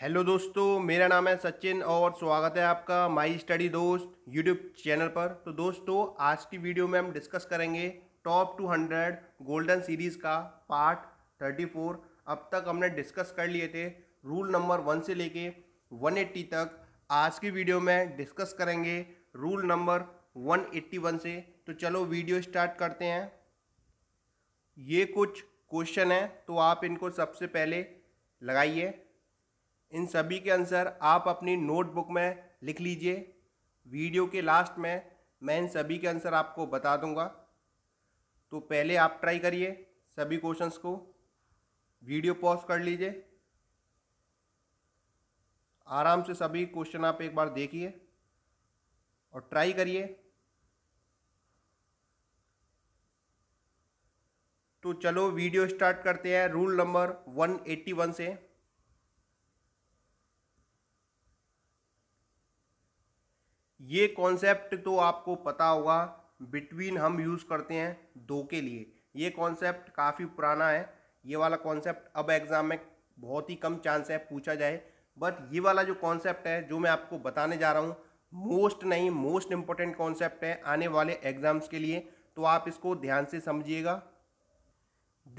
hello दोस्तों मेरा नाम है सचिन और स्वागत है आपका माई स्टडी दोस्त यूट्यूब चैनल पर तो दोस्तों आज की वीडियो में हम डिस्कस करेंगे टॉप 200 गोल्डन सीरीज़ का पार्ट 34 अब तक हमने डिस्कस कर लिए थे रूल नंबर वन से लेके 180 तक आज की वीडियो में डिस्कस करेंगे रूल नंबर 181 से तो चलो वीडियो स्टार्ट करते हैं ये कुछ क्वेश्चन हैं तो आप इनको सबसे पहले लगाइए इन सभी के आंसर आप अपनी नोटबुक में लिख लीजिए वीडियो के लास्ट में मैं इन सभी के आंसर आपको बता दूंगा तो पहले आप ट्राई करिए सभी क्वेश्चंस को वीडियो पॉज कर लीजिए आराम से सभी क्वेश्चन आप एक बार देखिए और ट्राई करिए तो चलो वीडियो स्टार्ट करते हैं रूल नंबर 181 से ये कॉन्सेप्ट तो आपको पता होगा बिटवीन हम यूज़ करते हैं दो के लिए ये कॉन्सेप्ट काफ़ी पुराना है ये वाला कॉन्सेप्ट अब एग्ज़ाम में बहुत ही कम चांस है पूछा जाए बट ये वाला जो कॉन्सेप्ट है जो मैं आपको बताने जा रहा हूँ मोस्ट नहीं मोस्ट इम्पॉर्टेंट कॉन्सेप्ट है आने वाले एग्ज़ाम्स के लिए तो आप इसको ध्यान से समझिएगा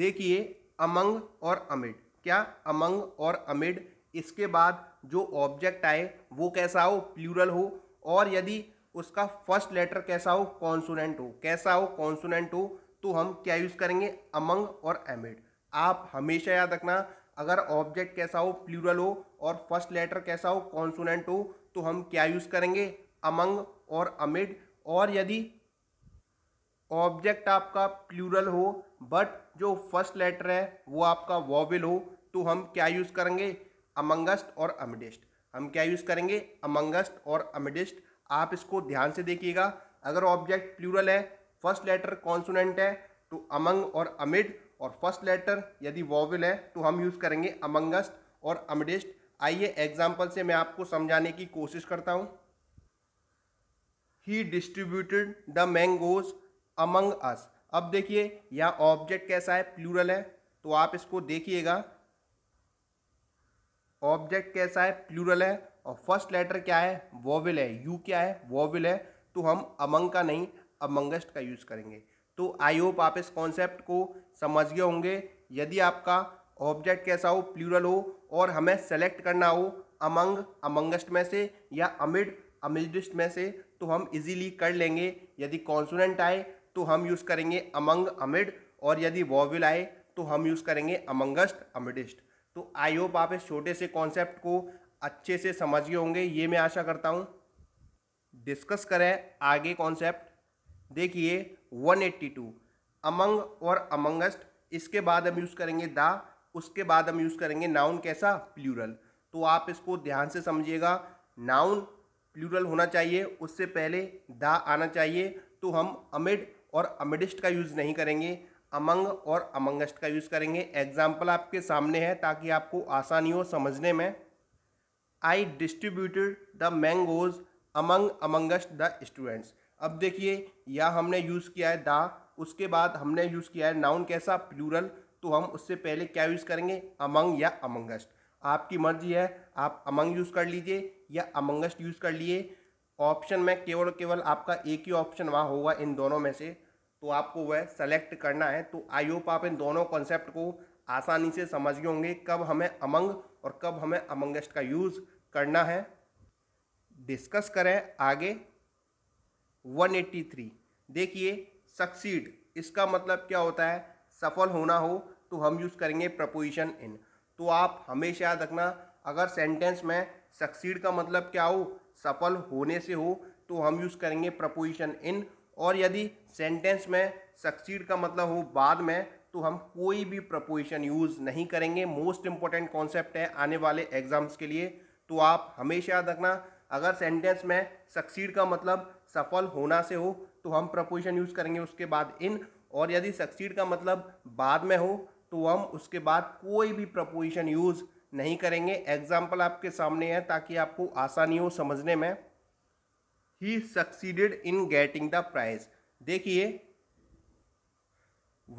देखिए अमंग और अमिड क्या अमंग और अमिड इसके बाद जो ऑब्जेक्ट आए वो कैसा हो प्लूरल हो और यदि उसका फर्स्ट लेटर कैसा हो कॉन्सोनेंट हो कैसा हो कॉन्सोनेंट हो तो हम क्या यूज़ करेंगे अमंग और एमिड आप हमेशा याद रखना अगर ऑब्जेक्ट कैसा हो प्लूरल हो और फर्स्ट लेटर कैसा हो कॉन्सोनेंट हो तो हम क्या यूज़ करेंगे अमंग और अमिड और यदि ऑब्जेक्ट आपका प्लूरल हो बट जो फर्स्ट लेटर है वो आपका वॉविल हो तो हम क्या यूज़ करेंगे अमंगस्ट और अमिडेस्ट हम क्या यूज़ करेंगे अमंगस्ट और अमिडिस्ट आप इसको ध्यान से देखिएगा अगर ऑब्जेक्ट प्लूरल है फर्स्ट लेटर कॉन्सोनेंट है तो अमंग और अमिड और फर्स्ट लेटर यदि वॉवल है तो हम यूज़ करेंगे अमंगस्ट और अमिडिस्ट आइए एग्जाम्पल से मैं आपको समझाने की कोशिश करता हूँ he distributed the mangoes among us अब देखिए यहाँ ऑब्जेक्ट कैसा है प्लूरल है तो आप इसको देखिएगा ऑब्जेक्ट कैसा है प्लूरल है और फर्स्ट लेटर क्या है वॉविल है यू क्या है वॉविल है तो हम अमंग का नहीं अमंगस्ट का यूज़ करेंगे तो आई होप आप इस कॉन्सेप्ट को समझ गए होंगे यदि आपका ऑब्जेक्ट कैसा हो प्लूरल हो और हमें सेलेक्ट करना हो अमंग अमंगस्ट में से या अमिड अमिडिस्ट में से तो हम इजीली कर लेंगे यदि कॉन्सोनेंट आए तो हम यूज़ करेंगे अमंग अमिड और यदि वॉविल आए तो हम यूज़ करेंगे अमंगस्ट अमिडिस्ट तो आई होप आप इस छोटे से कॉन्सेप्ट को अच्छे से समझ गए होंगे ये मैं आशा करता हूँ डिस्कस करें आगे कॉन्सेप्ट देखिए 182 अमंग और अमंगस्ट इसके बाद हम यूज़ करेंगे दा उसके बाद हम यूज़ करेंगे नाउन कैसा प्लूरल तो आप इसको ध्यान से समझिएगा नाउन प्लूरल होना चाहिए उससे पहले दा आना चाहिए तो हम अमिड और अमिडिस्ट का यूज़ नहीं करेंगे अमंग और अमंगस्ट का यूज़ करेंगे एग्जाम्पल आपके सामने है ताकि आपको आसानी हो समझने में I distributed the mangoes among amongst the students अब देखिए या हमने यूज़ किया है द उसके बाद हमने यूज़ किया है नाउन कैसा प्लूरल तो हम उससे पहले क्या यूज़ करेंगे अमंग या अमंगस्ट आपकी मर्जी है आप अमंग यूज़ कर लीजिए या अमंगस्ट यूज़ कर लिए ऑप्शन में केवल केवल आपका एक ही ऑप्शन वहाँ होगा इन दोनों में से तो आपको वह सेलेक्ट करना है तो आई होप आप इन दोनों कॉन्सेप्ट को आसानी से समझ गए होंगे कब हमें अमंग और कब हमें अमंगस्ट का यूज़ करना है डिस्कस करें आगे 183 देखिए सक्सीड इसका मतलब क्या होता है सफल होना हो तो हम यूज़ करेंगे प्रपोजिशन इन तो आप हमेशा याद रखना अगर सेंटेंस में सक्सीड का मतलब क्या हो सफल होने से हो तो हम यूज़ करेंगे प्रपोजिशन इन और यदि सेंटेंस में सक्सीड का मतलब हो बाद में तो हम कोई भी प्रपोजिशन यूज़ नहीं करेंगे मोस्ट इंपॉर्टेंट कॉन्सेप्ट है आने वाले एग्जाम्स के लिए तो आप हमेशा याद रखना अगर सेंटेंस में सक्सीड का मतलब सफल होना से हो तो हम प्रपोजिशन यूज़ करेंगे उसके बाद इन और यदि सक्सीड का मतलब बाद में हो तो हम उसके बाद कोई भी प्रपोजिशन यूज़ नहीं करेंगे एग्जाम्पल आपके सामने है ताकि आपको आसानी हो समझने में he succeeded in getting the prize देखिए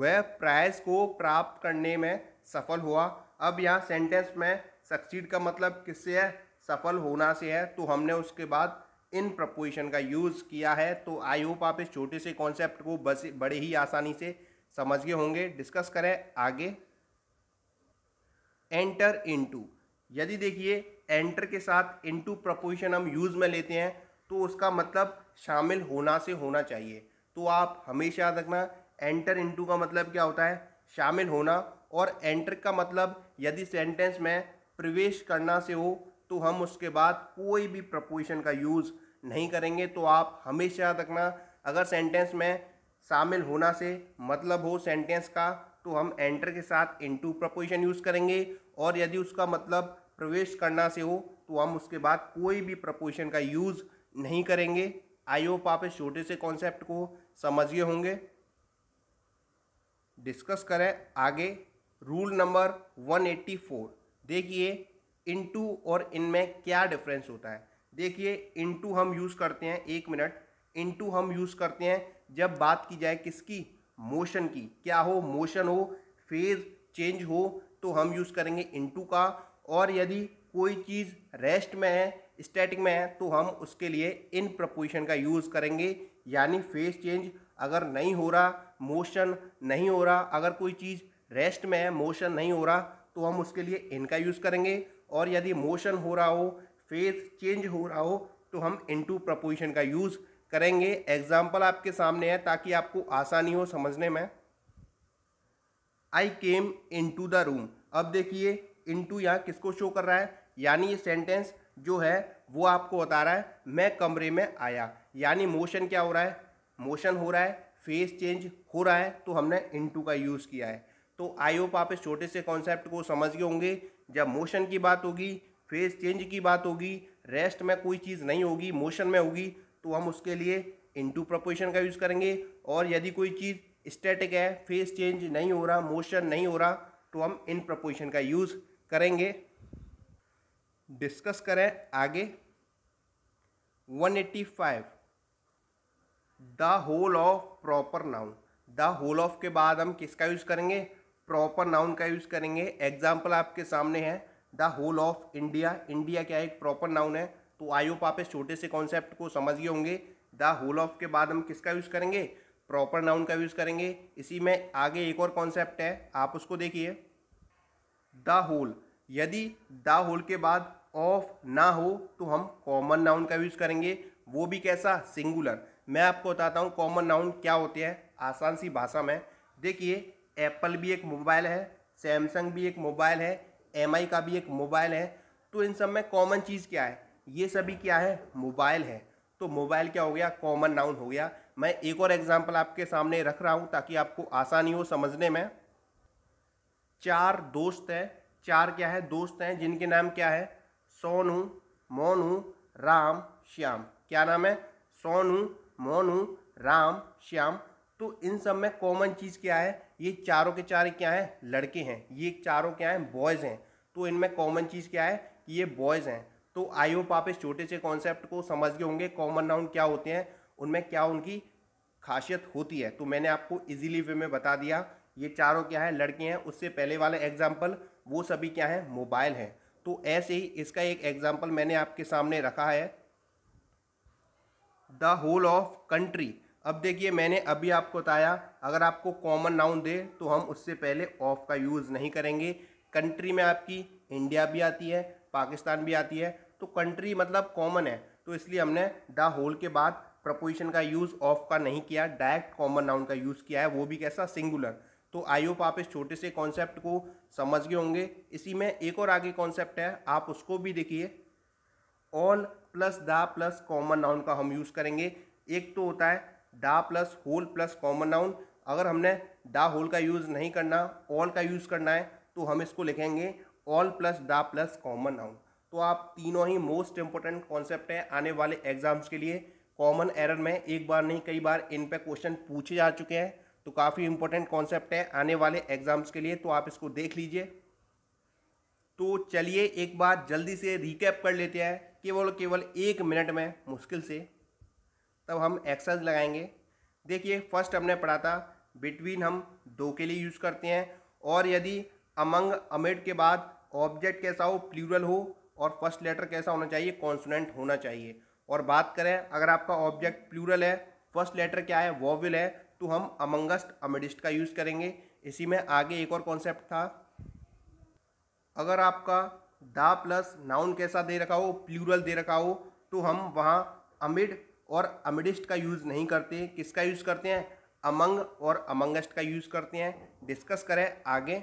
वह प्राइज को प्राप्त करने में सफल हुआ अब यहाँ सेंटेंस में सक्सीड का मतलब किससे है सफल होना से है तो हमने उसके बाद इन प्रपोजिशन का यूज़ किया है तो आई होप आप इस छोटे से कॉन्सेप्ट को बस बड़े ही आसानी से समझ गए होंगे डिस्कस करें आगे एंटर इनटू यदि देखिए एंटर के साथ इनटू प्रपोजिशन हम यूज़ में लेते हैं तो उसका मतलब शामिल होना से होना चाहिए तो आप हमेशा याद रखना एंटर इनटू का मतलब क्या होता है शामिल होना और एंटर का मतलब यदि सेंटेंस में प्रवेश करना से हो तो हम उसके बाद कोई भी प्रपोजिशन का यूज़ नहीं करेंगे तो आप हमेशा याद रखना अगर सेंटेंस में शामिल होना से मतलब हो सेंटेंस का तो हम एंटर के साथ इनटू प्रपोजिशन यूज़ करेंगे और यदि उसका मतलब प्रवेश करना से हो तो हम उसके बाद कोई भी प्रपोजिशन का यूज़ नहीं करेंगे आई होप आप इस छोटे से कॉन्सेप्ट को समझ गए होंगे डिस्कस करें आगे रूल नंबर 184 देखिए इनटू और इनमें क्या डिफरेंस होता है देखिए इनटू हम यूज़ करते हैं एक मिनट इनटू हम यूज़ करते हैं जब बात की जाए किसकी मोशन की क्या हो मोशन हो फेज चेंज हो तो हम यूज़ करेंगे इनटू का और यदि कोई चीज़ रेस्ट में है स्टैटिक में है तो हम उसके लिए इन प्रपोजिशन का यूज़ करेंगे यानी फेस चेंज अगर नहीं हो रहा मोशन नहीं हो रहा अगर कोई चीज़ रेस्ट में है मोशन नहीं हो रहा तो हम उसके लिए इनका यूज़ करेंगे और यदि मोशन हो रहा हो फेस चेंज हो रहा हो तो हम इनटू प्रपोजिशन का यूज़ करेंगे एग्जाम्पल आपके सामने है ताकि आपको आसानी हो समझने में I came into the room अब देखिए इन टू यहाँ किसको शो कर रहा है यानी ये सेंटेंस जो है वो आपको बता रहा है मैं कमरे में आया यानी मोशन क्या हो रहा है मोशन हो रहा है फेस चेंज हो रहा है तो हमने इनटू का यूज़ किया है तो आई होप आप इस छोटे से कॉन्सेप्ट को समझ गए होंगे जब मोशन की बात होगी फेस चेंज की बात होगी रेस्ट में कोई चीज़ नहीं होगी मोशन में होगी तो हम उसके लिए इनटू प्रपोजिशन का यूज़ करेंगे और यदि कोई चीज़ स्टैटिक है फेस चेंज नहीं हो रहा मोशन नहीं हो रहा तो हम इन प्रपोजिशन का यूज़ करेंगे डिस्कस करें आगे 185 the whole of proper noun the whole of के बाद हम किसका यूज़ करेंगे प्रॉपर नाउन का यूज़ करेंगे एग्जाम्पल आपके सामने है the whole of India India क्या एक प्रॉपर नाउन है तो आई होप आप इस छोटे से कॉन्सेप्ट को समझ गए होंगे द होल ऑफ के बाद हम किसका यूज़ करेंगे प्रॉपर नाउन का यूज़ करेंगे इसी में आगे एक और कॉन्सेप्ट है आप उसको देखिए द होल यदि द होल के बाद ऑफ ना हो तो हम कॉमन नाउन का यूज करेंगे वो भी कैसा सिंगुलर मैं आपको बताता हूँ कॉमन नाउन क्या होते हैं आसान सी भाषा में देखिए एप्पल भी एक मोबाइल है सैमसंग भी एक मोबाइल है एम का भी एक मोबाइल है तो इन सब में कॉमन चीज़ क्या है ये सभी क्या है मोबाइल है तो मोबाइल क्या हो गया कॉमन नाउन हो गया मैं एक और एग्जाम्पल आपके सामने रख रहा हूँ ताकि आपको आसानी हो समझने में चार दोस्त हैं चार क्या है दोस्त हैं जिनके नाम क्या है सोनू मोनू राम श्याम क्या नाम है सोनू मोनू राम श्याम तो इन सब में कॉमन चीज़ क्या है ये चारों के चार क्या हैं लड़के हैं ये चारों क्या हैं बॉयज़ हैं तो इनमें कॉमन चीज़ क्या है कि ये बॉयज़ हैं तो आई होप आप इस छोटे से कॉन्सेप्ट को समझ गए होंगे कॉमन नाउन क्या होते हैं उनमें क्या उनकी खासियत होती है तो मैंने आपको इजीली वे में बता दिया ये चारों क्या है लड़के हैं उससे पहले वाले एग्जाम्पल वो सभी क्या हैं मोबाइल हैं तो ऐसे ही इसका एक एग्जाम्पल मैंने आपके सामने रखा है द होल ऑफ कंट्री अब देखिए मैंने अभी आपको बताया अगर आपको कॉमन नाउन दे तो हम उससे पहले ऑफ का यूज़ नहीं करेंगे कंट्री में आपकी इंडिया भी आती है पाकिस्तान भी आती है तो कंट्री मतलब कॉमन है तो इसलिए हमने द होल के बाद प्रपोजिशन का यूज़ ऑफ का नहीं किया डायरेक्ट कॉमन नाउन का यूज़ किया है वो भी कैसा सिंगुलर तो आई होप आप इस छोटे से कॉन्सेप्ट को समझ गए होंगे इसी में एक और आगे कॉन्सेप्ट है आप उसको भी देखिए all plus the plus common noun का हम यूज़ करेंगे एक तो होता है the plus whole plus common noun अगर हमने द होल का यूज़ नहीं करना ऑल का यूज़ करना है तो हम इसको लिखेंगे all plus the plus common noun तो आप तीनों ही मोस्ट इंपॉर्टेंट कॉन्सेप्ट हैं आने वाले एग्जाम्स के लिए कॉमन एरर में एक बार नहीं कई बार इन पर क्वेश्चन पूछे जा चुके हैं तो काफ़ी इंपॉर्टेंट कॉन्सेप्ट है आने वाले एग्जाम्स के लिए तो आप इसको देख लीजिए तो चलिए एक बार जल्दी से रिकैप कर लेते हैं केवल केवल एक मिनट में मुश्किल से तब हम एक्सरसाइज लगाएंगे देखिए फर्स्ट हमने पढ़ा था बिटवीन हम दो के लिए यूज़ करते हैं और यदि अमंग अमेड के बाद ऑब्जेक्ट कैसा हो प्लूरल हो और फर्स्ट लेटर कैसा होना चाहिए कॉन्सोनेंट होना चाहिए और बात करें अगर आपका ऑब्जेक्ट प्लूरल है फर्स्ट लेटर क्या है वॉविल है तो हम अमंगस्ट अमेडिस्ट का यूज़ करेंगे इसी में आगे एक और कॉन्सेप्ट था अगर आपका दा प्लस नाउन कैसा दे रखा हो प्लूरल दे रखा हो तो हम वहाँ अमिड और अमिडिस्ट का यूज़ नहीं करते किसका यूज़ करते हैं अमंग और अमंगस्ट का यूज़ करते हैं डिस्कस करें आगे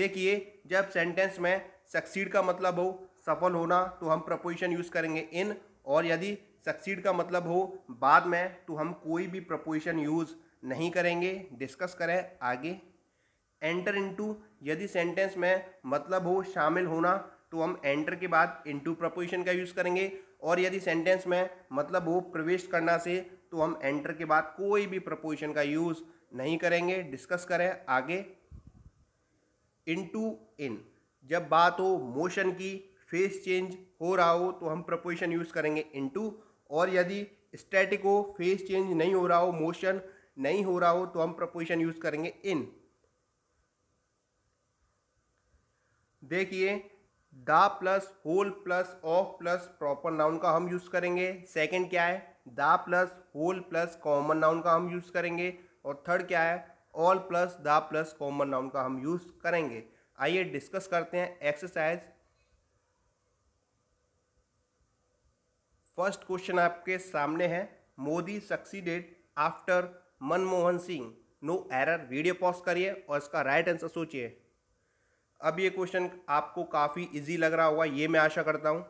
देखिए जब सेंटेंस में सक्सीड का मतलब हो सफल होना तो हम प्रपोजिशन यूज़ करेंगे इन और यदि सक्सीड का मतलब हो बाद में तो हम कोई भी प्रपोजिशन यूज़ नहीं करेंगे डिस्कस करें आगे एंटर इनटू यदि सेंटेंस में मतलब हो शामिल होना तो हम एंटर के बाद इनटू प्रपोजिशन का यूज़ करेंगे और यदि सेंटेंस में मतलब हो प्रवेश करना से तो हम एंटर के बाद कोई भी प्रपोजिशन का यूज़ नहीं करेंगे डिस्कस करें आगे इनटू इन जब बात हो मोशन की फेस चेंज हो रहा हो तो हम प्रपोजिशन यूज़ करेंगे इनटू और यदि स्टैटिक हो फेस चेंज नहीं हो रहा हो मोशन नहीं हो रहा हो तो हम प्रपोजिशन यूज़ करेंगे इन देखिए the plus whole plus of plus proper noun का हम यूज़ करेंगे सेकंड क्या है the plus whole plus common noun का हम यूज़ करेंगे और थर्ड क्या है all plus the plus common noun का हम यूज़ करेंगे आइए डिस्कस करते हैं एक्सरसाइज फर्स्ट क्वेश्चन आपके सामने है Modi succeeded after Manmohan Singh no error video pause करिए और इसका राइट आंसर सोचिए अब ये क्वेश्चन आपको काफ़ी इजी लग रहा होगा ये मैं आशा करता हूँ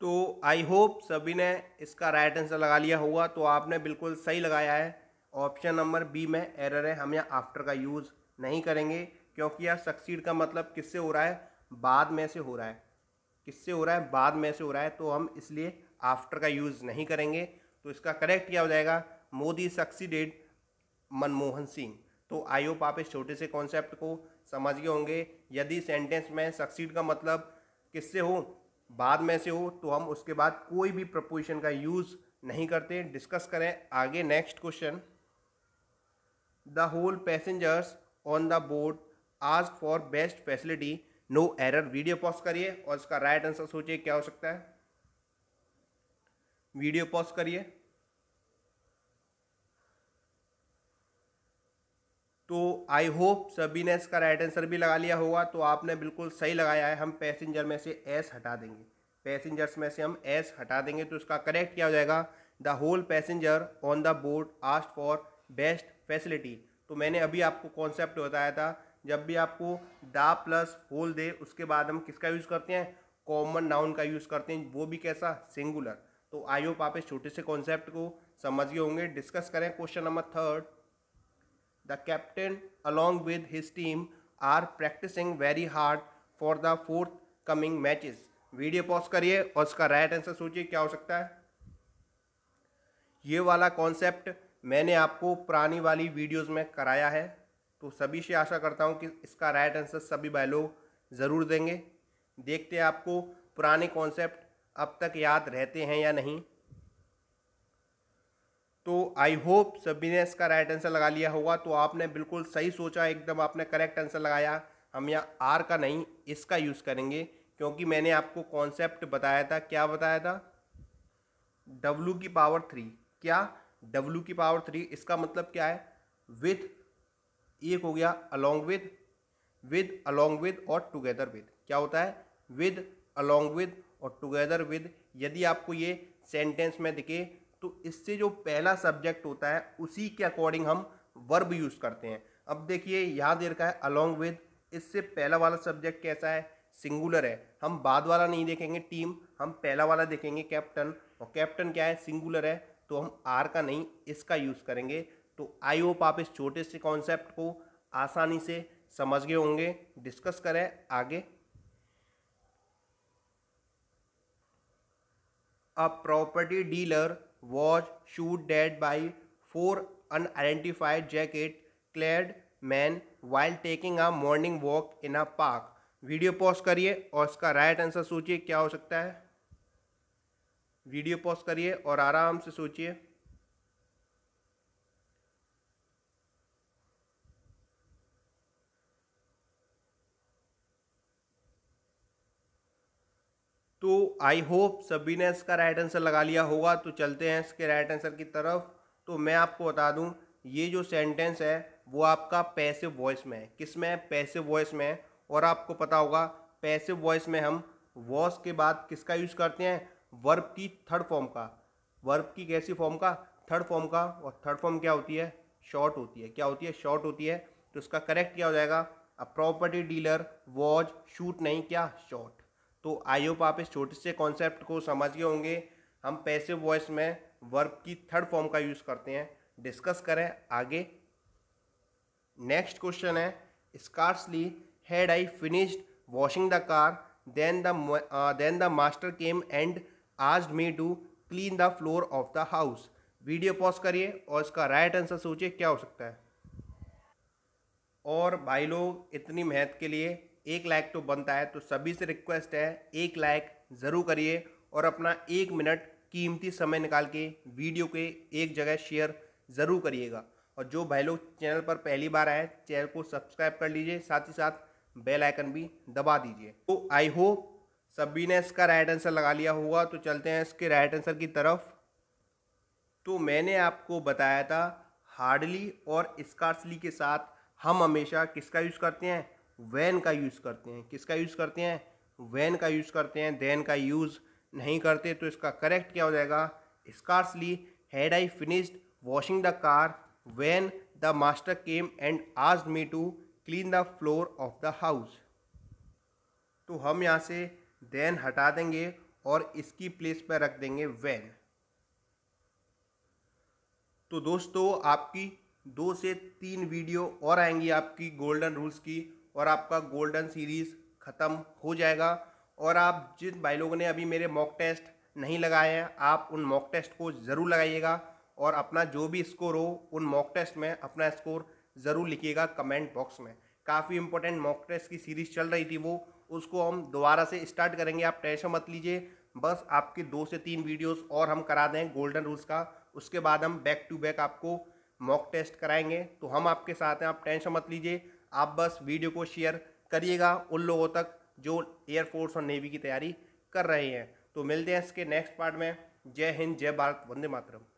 तो आई होप सभी ने इसका राइट आंसर लगा लिया होगा तो आपने बिल्कुल सही लगाया है ऑप्शन नंबर बी में एरर है हम यहाँ आफ्टर का यूज़ नहीं करेंगे क्योंकि यार सक्सीड का मतलब किससे हो रहा है बाद में से हो रहा है किससे हो रहा है बाद में से हो रहा है तो हम इसलिए आफ्टर का यूज़ नहीं करेंगे तो इसका करेक्ट क्या हो जाएगा मोदी सक्सीडेड मनमोहन सिंह तो आई होप आप इस छोटे से कॉन्सेप्ट को समझ गए होंगे यदि सेंटेंस में सक्सीड का मतलब किससे हो बाद में से हो तो हम उसके बाद कोई भी प्रपोजिशन का यूज़ नहीं करते डिस्कस करें आगे next question the whole passengers on the boat आज for best facility no error video pause करिए और इसका राइट आंसर सोचिए क्या हो सकता है वीडियो पॉज करिए तो आई होप सभी ने इसका राइट आंसर भी लगा लिया होगा तो आपने बिल्कुल सही लगाया है हम पैसेंजर में से एस हटा देंगे पैसेंजर्स में से हम एस हटा देंगे तो इसका करेक्ट क्या हो जाएगा the whole passenger on the board asked for best facility तो मैंने अभी आपको कॉन्सेप्ट बताया था जब भी आपको डा प्लस होल दे उसके बाद हम किसका यूज़ करते हैं कॉमन नाउन का यूज़ करते हैं वो भी कैसा सिंगुलर तो आई होप आप इस छोटे से कॉन्सेप्ट को समझ गए होंगे डिस्कस करें question number third the captain along with his team are practicing very hard for the forthcoming matches video pause करिए और उसका राइट आंसर सोचिए क्या हो सकता है ये वाला कॉन्सेप्ट मैंने आपको पुरानी वाली वीडियोज़ में कराया है तो सभी से आशा करता हूँ कि इसका राइट आंसर सभी भाई लोग ज़रूर देंगे देखते हैं आपको पुराने कॉन्सेप्ट अब तक याद रहते हैं या नहीं तो आई होप सभी ने इसका राइट आंसर लगा लिया होगा तो आपने बिल्कुल सही सोचा एकदम आपने करेक्ट आंसर लगाया हम यहाँ आर का नहीं इसका यूज़ करेंगे क्योंकि मैंने आपको कॉन्सेप्ट बताया था क्या बताया था डब्लू की पावर थ्री क्या डब्लू की पावर थ्री इसका मतलब क्या है विथ एक हो गया along with with along with और टुगेदर विद क्या होता है विद अलोंग विद और टुगेदर विद यदि आपको ये सेंटेंस में दिखे तो इससे जो पहला सब्जेक्ट होता है उसी के अकॉर्डिंग हम वर्ब यूज़ करते हैं अब देखिए यहाँ दे रखा है अलोंग विद इससे पहला वाला सब्जेक्ट कैसा है सिंगुलर है हम बाद वाला नहीं देखेंगे टीम हम पहला वाला देखेंगे कैप्टन और कैप्टन क्या है सिंगुलर है तो हम आर का नहीं इसका यूज़ करेंगे तो आई होप आप इस छोटे से कॉन्सेप्ट को आसानी से समझ गए होंगे डिस्कस करें आगे a property dealer was shoot dead by four unidentified jacket clad man while taking a morning walk in a park video pause करिए और इसका राइट आंसर सोचिए क्या हो सकता है वीडियो पॉज करिए और आराम से सोचिए तो आई होप सभी ने इसका राइट आंसर लगा लिया होगा तो चलते हैं इसके राइट आंसर की तरफ तो मैं आपको बता दूं ये जो सेंटेंस है वो आपका पैसिव वॉइस में है किस में है पैसिव वॉइस में है और आपको पता होगा पैसिव वॉइस में हम वॉस के बाद किसका यूज़ करते हैं वर्ब की थर्ड फॉर्म का वर्ब की कैसी फॉर्म का थर्ड फॉर्म का और थर्ड फॉर्म क्या होती है शॉर्ट होती है क्या होती है शॉर्ट होती है तो इसका करेक्ट क्या हो जाएगा a property dealer was shoot नहीं क्या शॉर्ट तो आई होप आप इस छोटे से कॉन्सेप्ट को समझ गए होंगे हम पैसे वॉइस में वर्ब की थर्ड फॉर्म का यूज़ करते हैं डिस्कस करें आगे नेक्स्ट क्वेश्चन है scarcely had I finished washing the car then the then the master came and आज me to clean the floor of the house video pause करिए और इसका राइट आंसर सोचिए क्या हो सकता है और भाई लोग इतनी मेहनत के लिए एक लाइक तो बनता है तो सभी से रिक्वेस्ट है एक लाइक ज़रूर करिए और अपना एक मिनट कीमती समय निकाल के वीडियो के एक जगह शेयर ज़रूर करिएगा और जो भाई लोग चैनल पर पहली बार आए चैनल को सब्सक्राइब कर लीजिए साथ ही साथ बेल आइकन भी दबा दीजिए तो आई होप सभी ने इसका राइट आंसर लगा लिया होगा तो चलते हैं इसके राइट आंसर की तरफ तो मैंने आपको बताया था हार्डली और स्कार्सली के साथ हम हमेशा किसका यूज़ करते हैं वैन का यूज़ करते हैं किसका यूज़ करते हैं वैन का यूज़ करते हैं देन का यूज़ नहीं करते तो इसका करेक्ट क्या हो जाएगा scarcely had I finished washing the car when the master came and आज me to clean the floor of the house तो हम यहाँ से देन हटा देंगे और इसकी प्लेस पर रख देंगे वैन तो दोस्तों आपकी दो से तीन वीडियो और आएंगी आपकी गोल्डन रूल्स की और आपका गोल्डन सीरीज़ ख़त्म हो जाएगा और आप जिन भाई लोगों ने अभी मेरे मॉक टेस्ट नहीं लगाए हैं आप उन मॉक टेस्ट को ज़रूर लगाइएगा और अपना जो भी स्कोर हो उन मॉक टेस्ट में अपना स्कोर ज़रूर लिखिएगा कमेंट बॉक्स में काफ़ी इंपॉर्टेंट मॉक टेस्ट की सीरीज़ चल रही थी वो उसको हम दोबारा से स्टार्ट करेंगे आप टेंशन मत लीजिए बस आपके दो से तीन वीडियोस और हम करा दें गोल्डन रूल्स का उसके बाद हम बैक टू बैक आपको मॉक टेस्ट कराएंगे तो हम आपके साथ हैं आप टेंशन मत लीजिए आप बस वीडियो को शेयर करिएगा उन लोगों तक जो एयरफोर्स और नेवी की तैयारी कर रहे हैं तो मिलते हैं इसके नेक्स्ट पार्ट में जय हिंद जय भारत वंदे मातरम